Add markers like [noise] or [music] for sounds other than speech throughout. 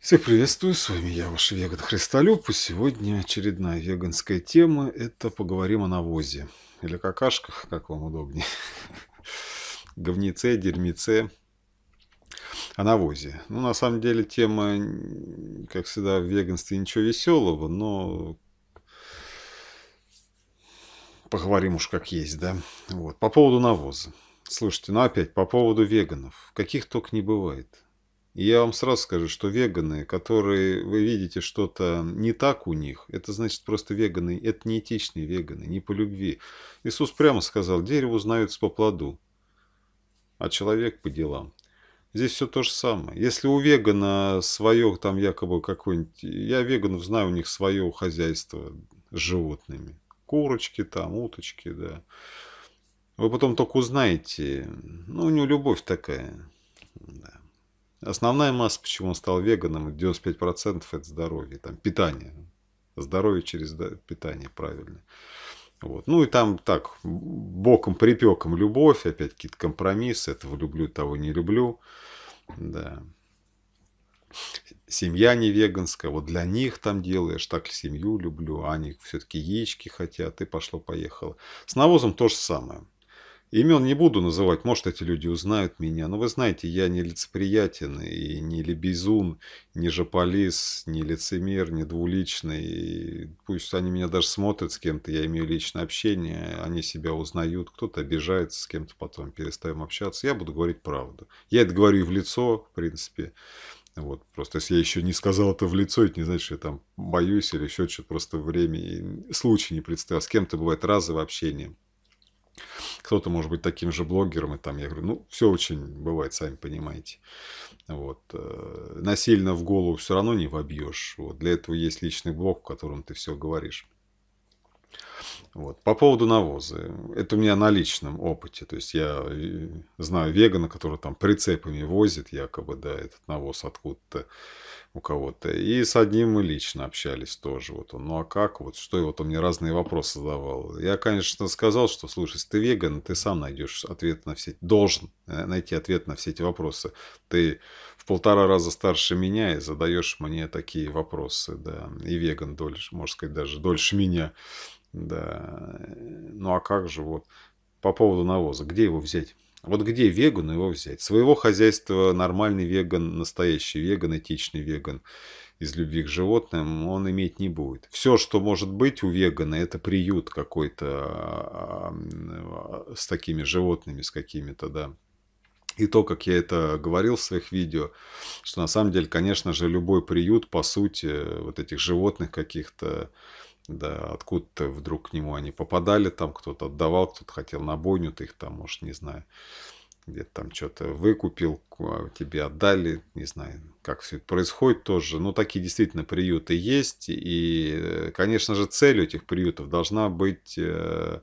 Всех приветствую, с вами я, ваш веган Христолюб, и сегодня очередная веганская тема – это поговорим о навозе, или какашках, как вам удобнее, [laughs] Говнице, дерьмице, о навозе. Ну, на самом деле, тема, как всегда, в веганстве ничего веселого, но поговорим уж как есть, да. Вот. По поводу навоза. Слушайте, ну опять, по поводу веганов. Каких только не бывает. Я вам сразу скажу, что веганы, которые вы видите что-то не так у них, это значит просто веганы, это не этичные веганы, не по любви. Иисус прямо сказал, дерево узнается по плоду, а человек по делам. Здесь все то же самое. Если у вегана свое там якобы какой нибудь Я веганов знаю, у них свое хозяйство с животными. Курочки там, уточки, да. Вы потом только узнаете. Ну, у него любовь такая. Да. Основная масса, почему он стал веганом, 95% это здоровье, там, питание. Здоровье через питание, правильно. Вот. Ну и там так, боком припеком любовь, опять какие-то компромиссы, этого люблю, того не люблю. Да. Семья не веганская, вот для них там делаешь, так семью люблю, а они все-таки яички хотят, и пошло-поехало. С навозом то же самое. Имен не буду называть, может, эти люди узнают меня, но вы знаете, я не лицеприятен и не лебезун, не жополис, не лицемер, не двуличный. И пусть они меня даже смотрят с кем-то, я имею личное общение, они себя узнают, кто-то обижается, с кем-то потом перестаем общаться. Я буду говорить правду. Я это говорю и в лицо, в принципе. Вот. Просто если я еще не сказал это в лицо, это не значит, что я там боюсь или еще что-то. Просто время и случай не представил. С кем-то бывает разовое общение кто-то может быть таким же блогером, и там я говорю, ну, все очень бывает, сами понимаете. Вот. Э, насильно в голову все равно не вобьешь. Вот. Для этого есть личный блог, в котором ты все говоришь. Вот. По поводу навоза. Это у меня на личном опыте. То есть я э, знаю вегана, который там прицепами возит якобы, да, этот навоз откуда-то у кого-то. И с одним мы лично общались тоже. Вот он, ну а как, вот что, и вот он мне разные вопросы задавал. Я, конечно, сказал, что, слушай, если ты веган, ты сам найдешь ответ на все, должен э, найти ответ на все эти вопросы. Ты в полтора раза старше меня и задаешь мне такие вопросы, да. И веган дольше, можно сказать, даже дольше меня. Да. Ну а как же вот по поводу навоза? Где его взять? Вот где веган его взять? Своего хозяйства нормальный веган, настоящий веган, этичный веган из любви к животным он иметь не будет. Все, что может быть у вегана, это приют какой-то а, а, с такими животными, с какими-то, да. И то, как я это говорил в своих видео, что на самом деле, конечно же, любой приют, по сути, вот этих животных каких-то, да, откуда-то вдруг к нему они попадали, там кто-то отдавал, кто-то хотел на бойню, ты их там, может, не знаю, где-то там что-то выкупил, тебе отдали, не знаю, как все это происходит тоже. Но ну, такие действительно приюты есть, и, э, конечно же, целью этих приютов должна быть э,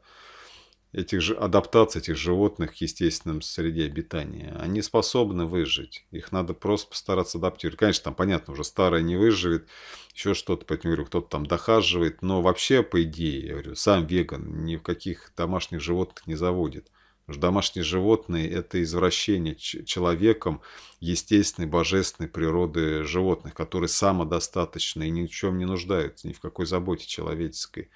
этих же адаптаций этих животных к естественным среде обитания. Они способны выжить. Их надо просто постараться адаптировать. Конечно, там понятно, уже старое не выживет, еще что-то, поэтому говорю, кто-то там дохаживает. Но вообще, по идее, я говорю, сам веган ни в каких домашних животных не заводит. Потому что домашние животные – это извращение человеком естественной, божественной природы животных, которые самодостаточны и ни в чем не нуждаются, ни в какой заботе человеческой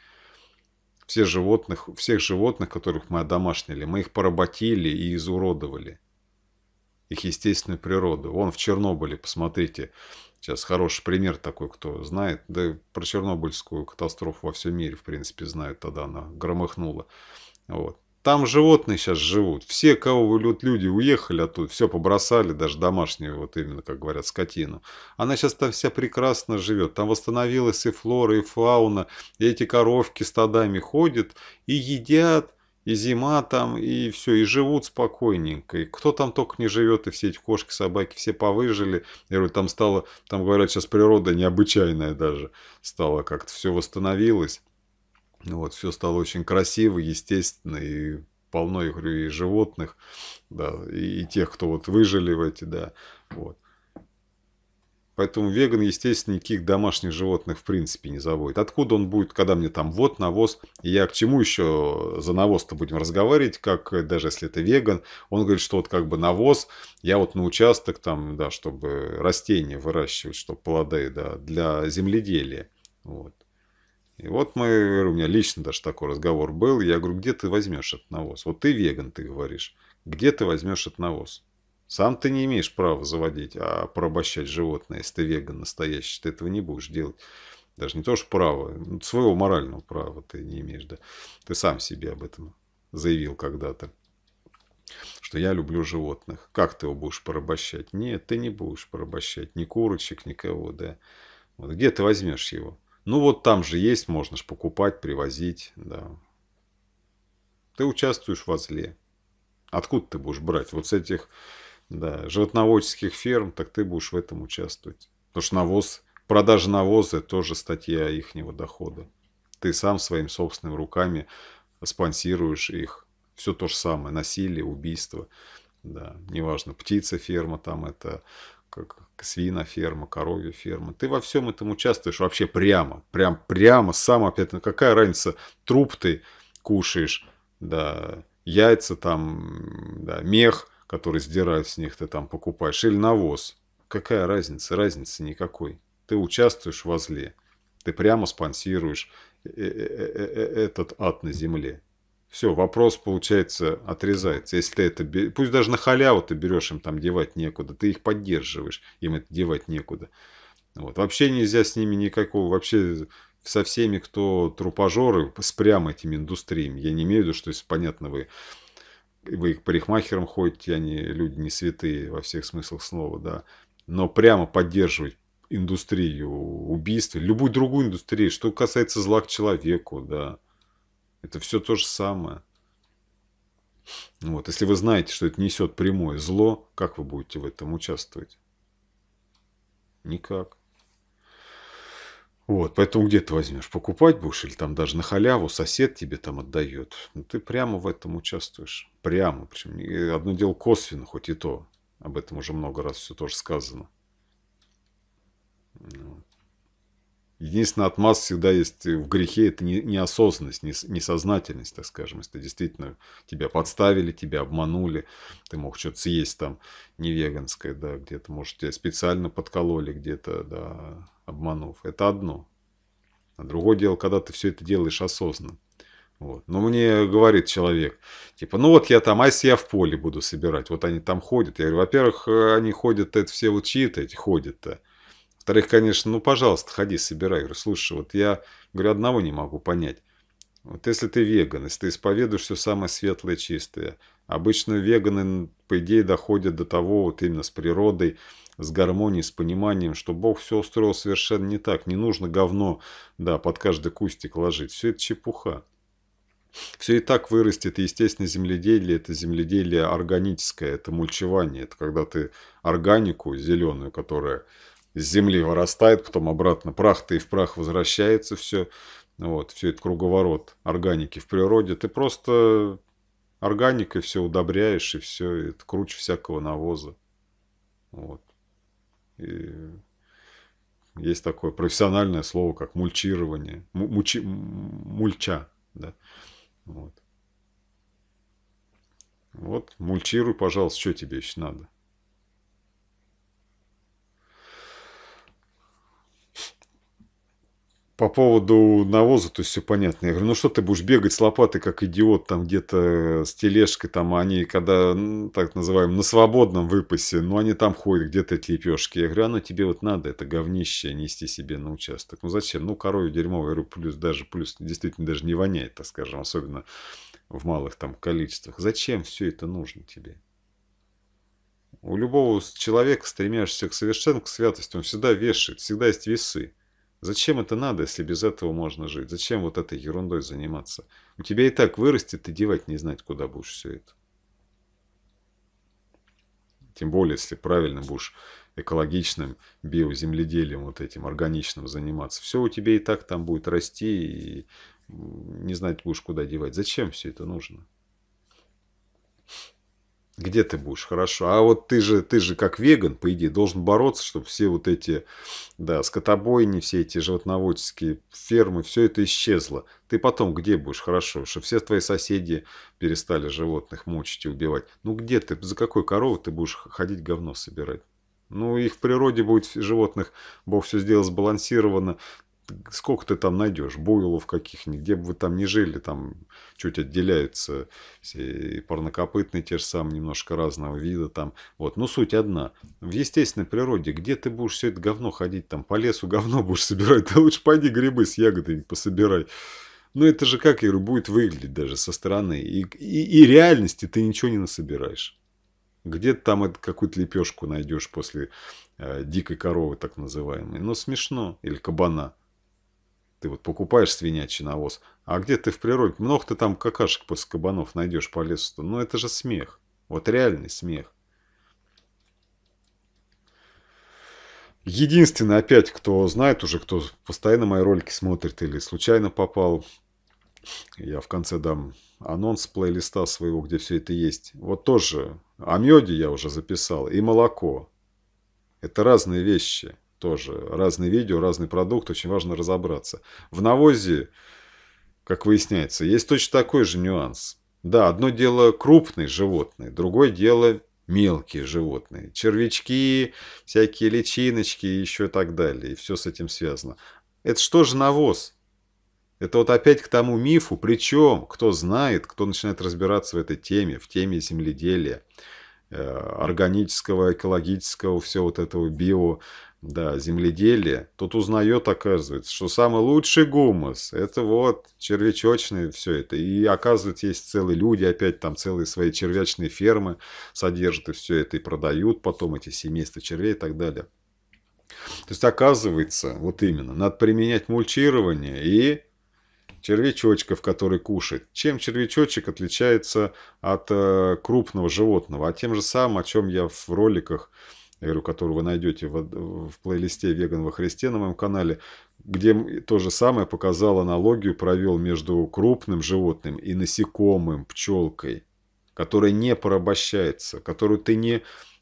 все животных, всех животных, которых мы одомашнили, мы их поработили и изуродовали. Их естественную природу. Вон в Чернобыле, посмотрите, сейчас хороший пример такой, кто знает, да и про Чернобыльскую катастрофу во всем мире, в принципе, знают, тогда она громыхнула. Вот. Там животные сейчас живут. Все, кого вот люди уехали оттуда, все побросали, даже домашнюю вот именно, как говорят, скотину. Она сейчас там вся прекрасно живет. Там восстановилась и флора, и фауна. И эти коровки стадами ходят и едят, и зима там, и все, и живут спокойненько. И кто там только не живет, и все эти кошки, собаки, все повыжили. Я говорю, там стало, там говорят, сейчас природа необычайная даже стала, как-то все восстановилось. Ну вот, все стало очень красиво, естественно, и полно, я говорю, и животных, да, и, и тех, кто вот выжили в эти, да, вот. Поэтому веган, естественно, никаких домашних животных в принципе не заводит. Откуда он будет, когда мне там вот навоз, и я к чему еще за навоз-то будем разговаривать, как даже если это веган, он говорит, что вот как бы навоз, я вот на участок там, да, чтобы растения выращивать, чтобы плоды, да, для земледелия. Вот. И вот мы, у меня лично даже такой разговор был, я говорю, где ты возьмешь этот навоз? Вот ты веган, ты говоришь, где ты возьмешь этот навоз? Сам ты не имеешь права заводить, а порабощать животное, если ты веган настоящий, ты этого не будешь делать. Даже не то, что право, ну, своего морального права ты не имеешь, да. Ты сам себе об этом заявил когда-то, что я люблю животных. Как ты его будешь порабощать? Нет, ты не будешь порабощать ни курочек, никого, да. Вот где ты возьмешь его? Ну вот там же есть, можно ж покупать, привозить, да. Ты участвуешь во зле. Откуда ты будешь брать? Вот с этих да, животноводческих ферм, так ты будешь в этом участвовать. Потому что навоз, продажа навоза тоже статья ихнего дохода. Ты сам своими собственными руками спонсируешь их. Все то же самое. Насилие, убийство. Да, неважно, птица, ферма там это, как, свиноферма, коровья ферма. Ты во всем этом участвуешь вообще прямо, прям, прямо, сам опять. Ну какая разница, труп ты кушаешь, да, яйца там, да, мех, который сдирают с них, ты там покупаешь, или навоз. Какая разница? Разницы никакой. Ты участвуешь во зле. Ты прямо спонсируешь э, э, э, этот ад на земле. Все, вопрос, получается, отрезается. Если ты это, пусть даже на халяву ты берешь, им там девать некуда, ты их поддерживаешь, им это девать некуда. Вот. Вообще нельзя с ними никакого, вообще со всеми, кто трупожоры, с прямо этими индустриями. Я не имею в виду, что, если, понятно, вы, вы к парикмахерам ходите, они люди не святые во всех смыслах слова, да. Но прямо поддерживать индустрию убийств, любую другую индустрию, что касается зла к человеку, да это все то же самое. Вот. Если вы знаете, что это несет прямое зло, как вы будете в этом участвовать? Никак. Вот, поэтому где ты возьмешь? Покупать будешь или там даже на халяву сосед тебе там отдает? Ну, ты прямо в этом участвуешь. Прямо. Причем одно дело косвенно, хоть и то. Об этом уже много раз все тоже сказано. Вот. Ну, Единственное, отмаз всегда есть в грехе, это неосознанность, несознательность, так скажем. Если действительно тебя подставили, тебя обманули, ты мог что-то съесть там не веганское, да, где-то, может, тебя специально подкололи где-то, да, обманув. Это одно. А другое дело, когда ты все это делаешь осознанно. Вот. Но мне говорит человек, типа, ну вот я там, а если я в поле буду собирать, вот они там ходят. Я говорю, во-первых, э, они ходят, это все вот чьи-то эти ходят-то. Во-вторых, конечно, ну, пожалуйста, ходи, собирай. Говорю, слушай, вот я, говорю, одного не могу понять. Вот если ты веган, если ты исповедуешь все самое светлое, чистое, обычно веганы, по идее, доходят до того, вот именно с природой, с гармонией, с пониманием, что Бог все устроил совершенно не так. Не нужно говно, да, под каждый кустик ложить. Все это чепуха. Все и так вырастет, и естественно земледелие, это земледелие органическое, это мульчевание, это когда ты органику зеленую, которая с земли вырастает, потом обратно прах-то и в прах возвращается все. Вот, все это круговорот органики в природе. Ты просто органикой все удобряешь, и все, и это круче всякого навоза. Вот. И есть такое профессиональное слово, как мульчирование. Мучи, мульча. Да? Вот. вот, мульчируй, пожалуйста, что тебе еще надо. По поводу навоза, то есть все понятно. Я говорю, ну что ты будешь бегать с лопатой, как идиот, там где-то э, с тележкой, там а они, когда, так называем, на свободном выпасе, ну они там ходят, где-то эти лепешки. Я говорю, оно а ну, тебе вот надо, это говнище нести себе на участок. Ну зачем? Ну коровью дерьмо, я говорю, плюс даже, плюс действительно даже не воняет, так скажем, особенно в малых там количествах. Зачем все это нужно тебе? У любого человека, стремящегося к совершенству, к святости, он всегда вешает, всегда есть весы. Зачем это надо, если без этого можно жить? Зачем вот этой ерундой заниматься? У тебя и так вырастет, и девать не знать, куда будешь все это. Тем более, если правильно будешь экологичным биоземледелием, вот этим органичным заниматься. Все у тебя и так там будет расти, и не знать будешь, куда девать. Зачем все это нужно? где ты будешь, хорошо. А вот ты же, ты же как веган, по идее, должен бороться, чтобы все вот эти, да, скотобойни, все эти животноводческие фермы, все это исчезло. Ты потом где будешь, хорошо, чтобы все твои соседи перестали животных мучить и убивать. Ну где ты, за какой корову ты будешь ходить говно собирать? Ну, их в природе будет животных, Бог все сделал сбалансированно, сколько ты там найдешь, бойлов каких-нибудь, где бы вы там ни жили, там чуть отделяются все парнокопытные, те же самые, немножко разного вида там, вот, но ну, суть одна, в естественной природе, где ты будешь все это говно ходить, там по лесу говно [laughs] будешь собирать, да лучше пойди грибы с ягодами пособирай, ну это же, как я говорю, будет выглядеть даже со стороны, и, и, и реальности ты ничего не насобираешь. Где-то там какую-то лепешку найдешь после э, дикой коровы, так называемой. Но ну, смешно. Или кабана. Ты вот покупаешь свинячий навоз, а где ты в природе? Много ты там какашек после кабанов найдешь по лесу-то. Ну это же смех. Вот реальный смех. Единственный, опять, кто знает уже, кто постоянно мои ролики смотрит или случайно попал, я в конце дам анонс плейлиста своего, где все это есть. Вот тоже о меде я уже записал и молоко. Это разные вещи тоже разные видео, разный продукт, очень важно разобраться. В навозе, как выясняется, есть точно такой же нюанс. Да, одно дело крупные животные, другое дело мелкие животные. Червячки, всякие личиночки еще и так далее. И все с этим связано. Это что же навоз? Это вот опять к тому мифу, причем, кто знает, кто начинает разбираться в этой теме, в теме земледелия, э, органического, экологического, все вот этого био, да, земледелие. тут узнает, оказывается, что самый лучший гумус – это вот червячочные все это. И оказывается, есть целые люди, опять там целые свои червячные фермы содержат и все это, и продают потом эти семейства червей и так далее. То есть, оказывается, вот именно, надо применять мульчирование и червячочков, которые кушают. Чем червячочек отличается от э, крупного животного? А тем же самым, о чем я в роликах говорил я говорю, которую вы найдете в, в плейлисте «Веган во Христе» на моем канале, где то же самое показал аналогию, провел между крупным животным и насекомым, пчелкой, которая не порабощается, которую ты не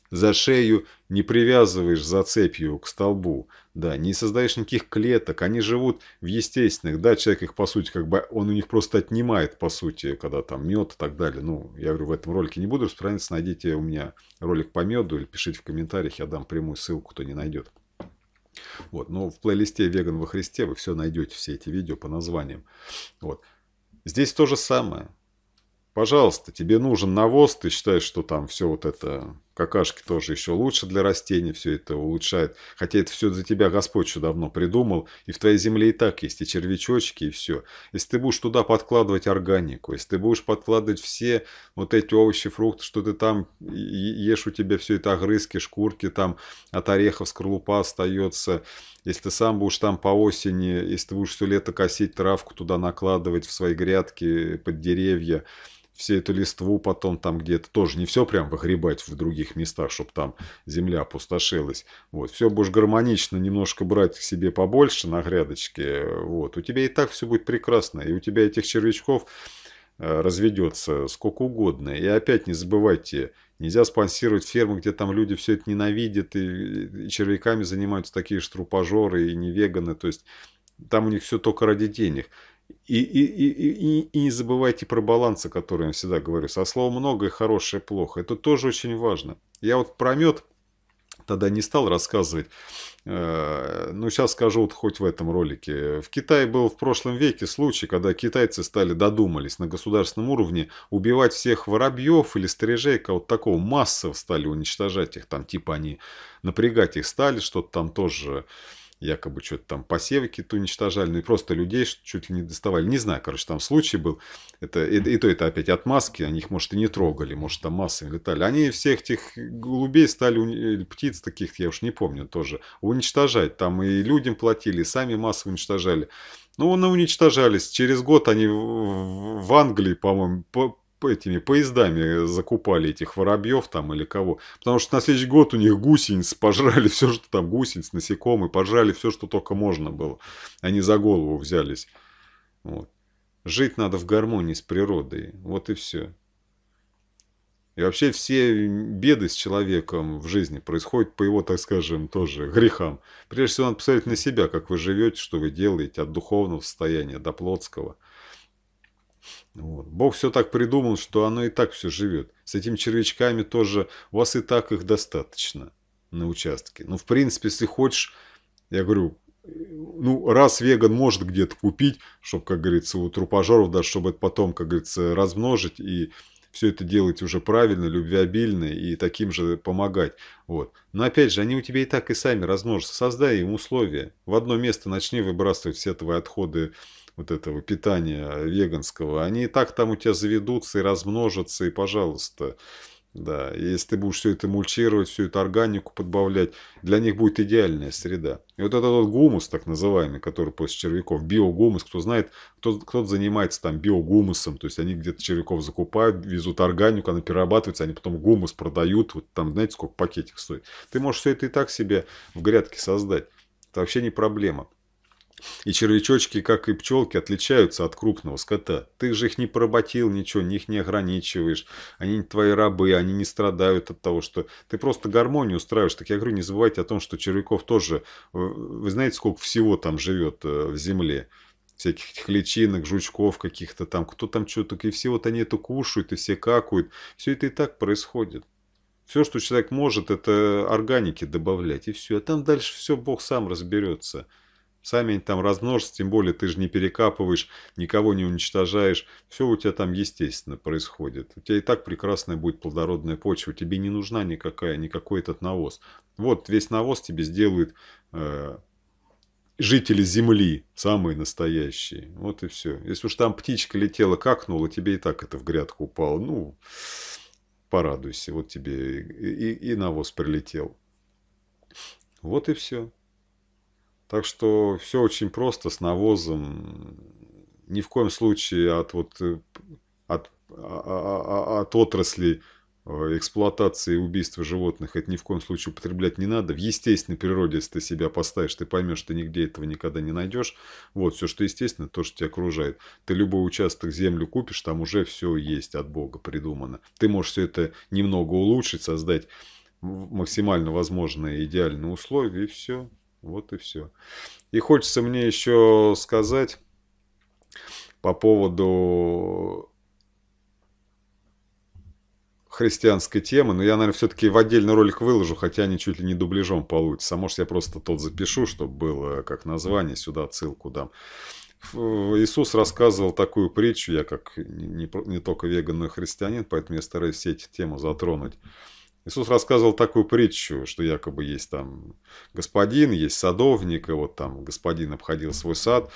за шею не привязываешь за цепью к столбу, да, не создаешь никаких клеток, они живут в естественных, да, человек их, по сути, как бы, он у них просто отнимает, по сути, когда там мед и так далее. Ну, я говорю, в этом ролике не буду распространяться, найдите у меня ролик по меду или пишите в комментариях, я дам прямую ссылку, кто не найдет. Вот, но в плейлисте «Веган во Христе» вы все найдете, все эти видео по названиям. Вот. Здесь то же самое. Пожалуйста, тебе нужен навоз, ты считаешь, что там все вот это какашки тоже еще лучше для растений, все это улучшает. Хотя это все за тебя Господь еще давно придумал, и в твоей земле и так есть и червячочки, и все. Если ты будешь туда подкладывать органику, если ты будешь подкладывать все вот эти овощи, фрукты, что ты там ешь, у тебя все это огрызки, шкурки там от орехов, скорлупа остается. Если ты сам будешь там по осени, если ты будешь все лето косить травку туда накладывать в свои грядки под деревья, все эту листву потом там где-то тоже не все прям выгребать в других местах, чтобы там земля опустошилась. Вот, все будешь гармонично немножко брать к себе побольше на грядочке. Вот, у тебя и так все будет прекрасно. И у тебя этих червячков э, разведется сколько угодно. И опять не забывайте, нельзя спонсировать фермы, где там люди все это ненавидят и, и червяками занимаются такие штрупажоры и не веганы. То есть там у них все только ради денег. И, и, и, и, не забывайте про балансы, о котором я всегда говорю. Со словом и хорошее плохо. Это тоже очень важно. Я вот про мед тогда не стал рассказывать. Э, ну, сейчас скажу вот хоть в этом ролике. В Китае был в прошлом веке случай, когда китайцы стали додумались на государственном уровне убивать всех воробьев или стрижей, вот такого массово стали уничтожать их. Там типа они напрягать их стали, что-то там тоже якобы что-то там посевы какие-то уничтожали, ну и просто людей чуть ли не доставали. Не знаю, короче, там случай был. Это, и, и то это опять отмазки, они их, может, и не трогали, может, там массами летали. Они всех этих голубей стали, птиц таких, я уж не помню тоже, уничтожать. Там и людям платили, и сами массы уничтожали. Ну, они ну, уничтожались. Через год они в Англии, по-моему, этими поездами закупали этих воробьев там или кого. Потому что на следующий год у них гусениц пожрали [laughs] все, что там гусениц, насекомые, пожрали все, что только можно было. Они за голову взялись. Вот. Жить надо в гармонии с природой. Вот и все. И вообще все беды с человеком в жизни происходят по его, так скажем, тоже грехам. Прежде всего, надо посмотреть на себя, как вы живете, что вы делаете, от духовного состояния до плотского – вот. Бог все так придумал, что оно и так все живет. С этими червячками тоже у вас и так их достаточно на участке. Ну, в принципе, если хочешь, я говорю, ну, раз веган может где-то купить, чтобы, как говорится, у трупожоров, да, чтобы это потом, как говорится, размножить и все это делать уже правильно, любвеобильно и таким же помогать. Вот. Но опять же, они у тебя и так и сами размножатся. Создай им условия. В одно место начни выбрасывать все твои отходы вот этого питания веганского, они и так там у тебя заведутся и размножатся, и пожалуйста. Да, если ты будешь все это мульчировать, всю эту органику подбавлять, для них будет идеальная среда. И вот этот вот гумус, так называемый, который после червяков, биогумус, кто знает, кто, кто занимается там биогумусом, то есть они где-то червяков закупают, везут органику, она перерабатывается, они потом гумус продают, вот там знаете, сколько пакетик стоит. Ты можешь все это и так себе в грядке создать. Это вообще не проблема. И червячочки, как и пчелки, отличаются от крупного скота. Ты же их не поработил, ничего, их не ограничиваешь. Они не твои рабы, они не страдают от того, что ты просто гармонию устраиваешь. Так я говорю, не забывайте о том, что червяков тоже... Э, вы знаете, сколько всего там живет э, в земле? всяких этих личинок, жучков каких-то там, кто там что-то, и все вот они это кушают, и все какают. Все это и так происходит. Все, что человек может, это органики добавлять, и все. А там дальше все Бог сам разберется. Сами они там размножатся, тем более ты же не перекапываешь, никого не уничтожаешь. Все у тебя там естественно происходит. У тебя и так прекрасная будет плодородная почва. Тебе не нужна никакая, никакой этот навоз. Вот весь навоз тебе сделают э, жители земли, самые настоящие. Вот и все. Если уж там птичка летела, какнула, тебе и так это в грядку упало. Ну, порадуйся. Вот тебе и, и, и навоз прилетел. Вот и все. Так что все очень просто, с навозом. Ни в коем случае от, вот, э, от, а, а, а, от отрасли э, эксплуатации и убийства животных это ни в коем случае употреблять не надо. В естественной природе, если ты себя поставишь, ты поймешь, что нигде этого никогда не найдешь. Вот, все, что естественно, то, что тебя окружает. Ты любой участок землю купишь, там уже все есть от Бога придумано. Ты можешь все это немного улучшить, создать максимально возможные идеальные условия и все. Вот и все. И хочется мне еще сказать по поводу христианской темы, но я, наверное, все-таки в отдельный ролик выложу, хотя они чуть ли не дубляжом получатся. А может, я просто тот запишу, чтобы было как название, сюда ссылку дам. Иисус рассказывал такую притчу, я как не, не, не только веган, но и христианин, поэтому я стараюсь все эти темы затронуть. Иисус рассказывал такую притчу, что якобы есть там господин, есть садовник, и вот там господин обходил свой сад,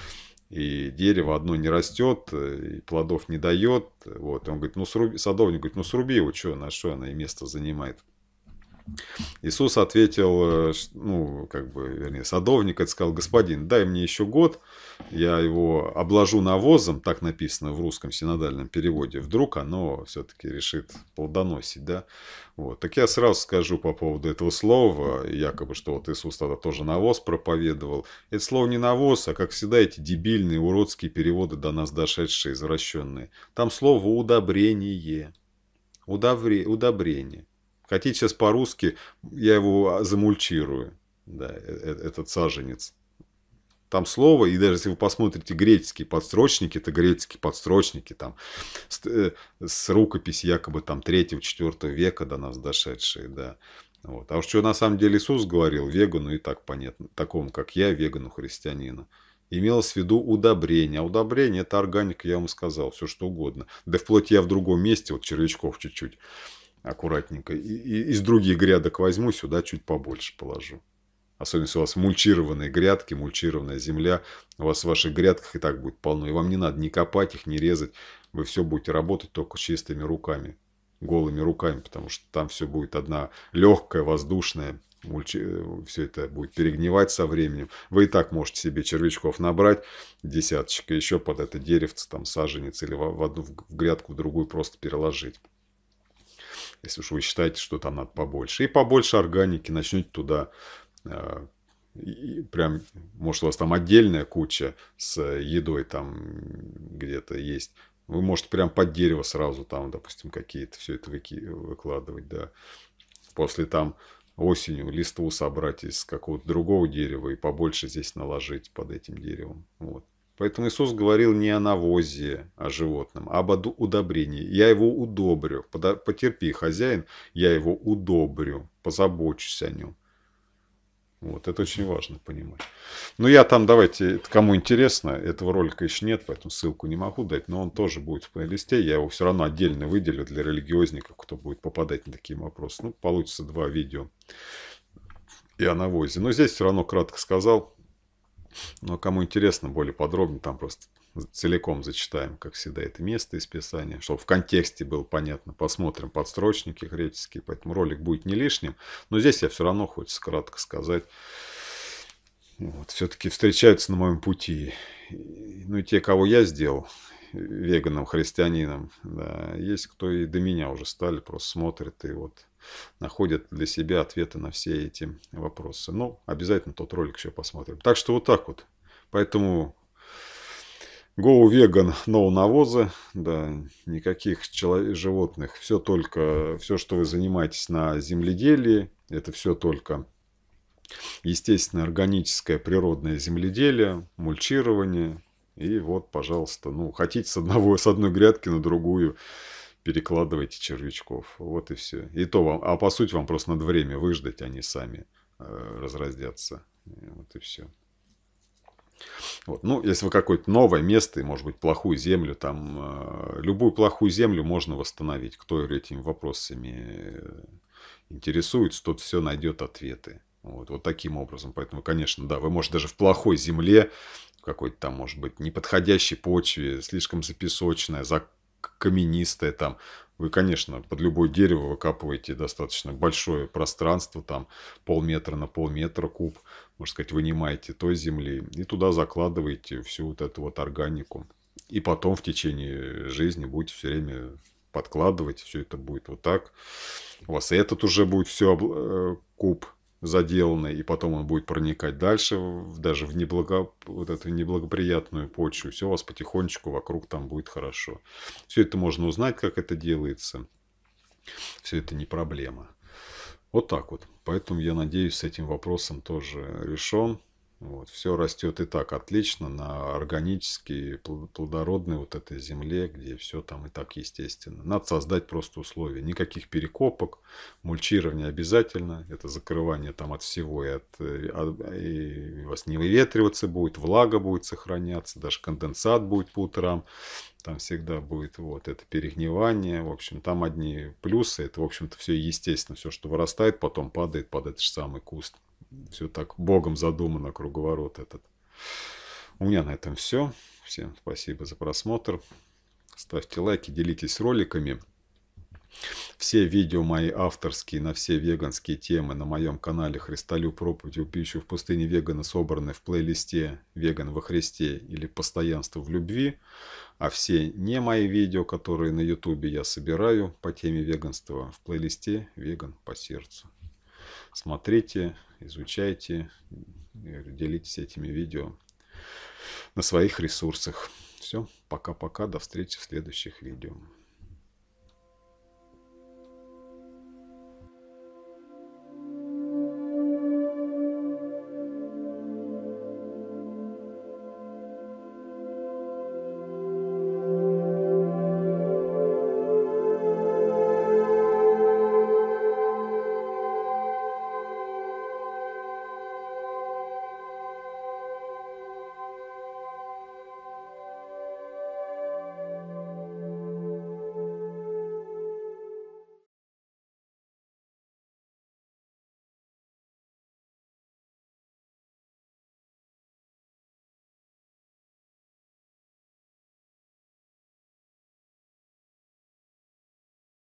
и дерево одно не растет, э, и плодов не дает. Вот. И он говорит, ну сруби, садовник говорит, ну сруби его, что, на что она и место занимает. Иисус ответил, э, ну, как бы, вернее, садовник это сказал, господин, дай мне еще год, я его обложу навозом, так написано в русском синодальном переводе, вдруг оно все-таки решит плодоносить, да. Вот. Так я сразу скажу по поводу этого слова, якобы, что вот Иисус тогда тоже навоз проповедовал. Это слово не навоз, а, как всегда, эти дебильные, уродские переводы до нас дошедшие, извращенные. Там слово удобрение, удобрение. Хотите сейчас по-русски, я его замульчирую, да, э, э, этот саженец. Там слово, и даже если вы посмотрите греческие подстрочники, это греческие подстрочники там с, э, с рукописи якобы там 3-4 века до нас дошедшие, да. Вот. А уж что на самом деле Иисус говорил вегану, и так понятно, такому, как я, вегану-христианину. Имелось в виду удобрение. А удобрение – это органика, я вам сказал, все что угодно. Да вплоть я в другом месте, вот червячков чуть-чуть аккуратненько. И, и из других грядок возьму, сюда чуть побольше положу. Особенно, если у вас мульчированные грядки, мульчированная земля, у вас в ваших грядках и так будет полно. И вам не надо ни копать их, ни резать. Вы все будете работать только чистыми руками, голыми руками, потому что там все будет одна легкая, воздушная. Мульчи... Э, все это будет перегнивать со временем. Вы и так можете себе червячков набрать, десяточка еще под это деревце, там саженец или в одну в грядку, в другую просто переложить если уж вы считаете, что там надо побольше. И побольше органики, начнете туда э, прям, может, у вас там отдельная куча с э, едой там где-то есть. Вы можете прям под дерево сразу там, допустим, какие-то все это выкладывать, да. После там осенью листву собрать из какого-то другого дерева и побольше здесь наложить под этим деревом. Вот. Поэтому Иисус говорил не о навозе, о животном, а об удобрении. Я его удобрю. Потерпи, хозяин, я его удобрю. Позабочусь о нем. Вот, это очень важно понимать. Ну, я там, давайте, кому интересно, этого ролика еще нет, поэтому ссылку не могу дать, но он тоже будет в плейлисте, я его все равно отдельно выделю для религиозников, кто будет попадать на такие вопросы. Ну, получится два видео и о навозе. Но здесь все равно кратко сказал, но кому интересно, более подробно, там просто целиком зачитаем, как всегда, это место из Писания, чтобы в контексте было понятно. Посмотрим подстрочники греческие, поэтому ролик будет не лишним. Но здесь я все равно хочется кратко сказать. Вот, все-таки встречаются на моем пути. Ну и те, кого я сделал, веганом, христианином. Да. Есть кто и до меня уже стали, просто смотрят и вот находят для себя ответы на все эти вопросы. Ну, обязательно тот ролик еще посмотрим. Так что вот так вот. Поэтому Go vegan, no навозы, да, никаких человек, животных. Все только, все, что вы занимаетесь на земледелии, это все только естественно органическое природное земледелие, мульчирование, и вот, пожалуйста, ну, хотите с, одного, [laughs] с одной грядки на другую перекладывайте червячков. Вот и все. И то вам, а по сути вам просто надо время выждать, они а сами э, разразятся. И вот и все. Вот. Ну, если вы какое-то новое место, и, может быть, плохую землю, там, э, любую плохую землю можно восстановить. Кто этим вопросами э, интересуется, тот все найдет ответы. Вот, вот таким образом. Поэтому, конечно, да, вы можете даже в плохой земле какой-то там, может быть, неподходящей почве, слишком запесочная, закаменистая там. Вы, конечно, под любое дерево выкапываете достаточно большое пространство, там полметра на полметра куб, можно сказать, вынимаете той земли и туда закладываете всю вот эту вот органику. И потом в течение жизни будете все время подкладывать, все это будет вот так. У вас и этот уже будет все э, куб заделанное и потом он будет проникать дальше, даже в неблаго, вот эту неблагоприятную почву. Все у вас потихонечку вокруг там будет хорошо. Все это можно узнать, как это делается. Все это не проблема. Вот так вот. Поэтому я надеюсь, с этим вопросом тоже решен. Вот, все растет и так отлично на органической плодородной вот этой земле, где все там и так естественно. Надо создать просто условия. Никаких перекопок, мульчирование обязательно. Это закрывание там от всего. И, от, от, э, а, и у вас не выветриваться будет, влага будет сохраняться, даже конденсат будет по утрам. Там всегда будет вот это перегнивание. В общем, там одни плюсы. Это, в общем-то, все естественно. Все, что вырастает, потом падает под этот же самый куст все так Богом задумано, круговорот этот. У меня на этом все. Всем спасибо за просмотр. Ставьте лайки, делитесь роликами. Все видео мои авторские на все веганские темы на моем канале «Христолю проповедью пищу в пустыне вегана» собраны в плейлисте «Веган во Христе» или «Постоянство в любви». А все не мои видео, которые на ютубе я собираю по теме веганства, в плейлисте «Веган по сердцу» смотрите, изучайте, делитесь этими видео на своих ресурсах. Все, пока-пока, до встречи в следующих видео.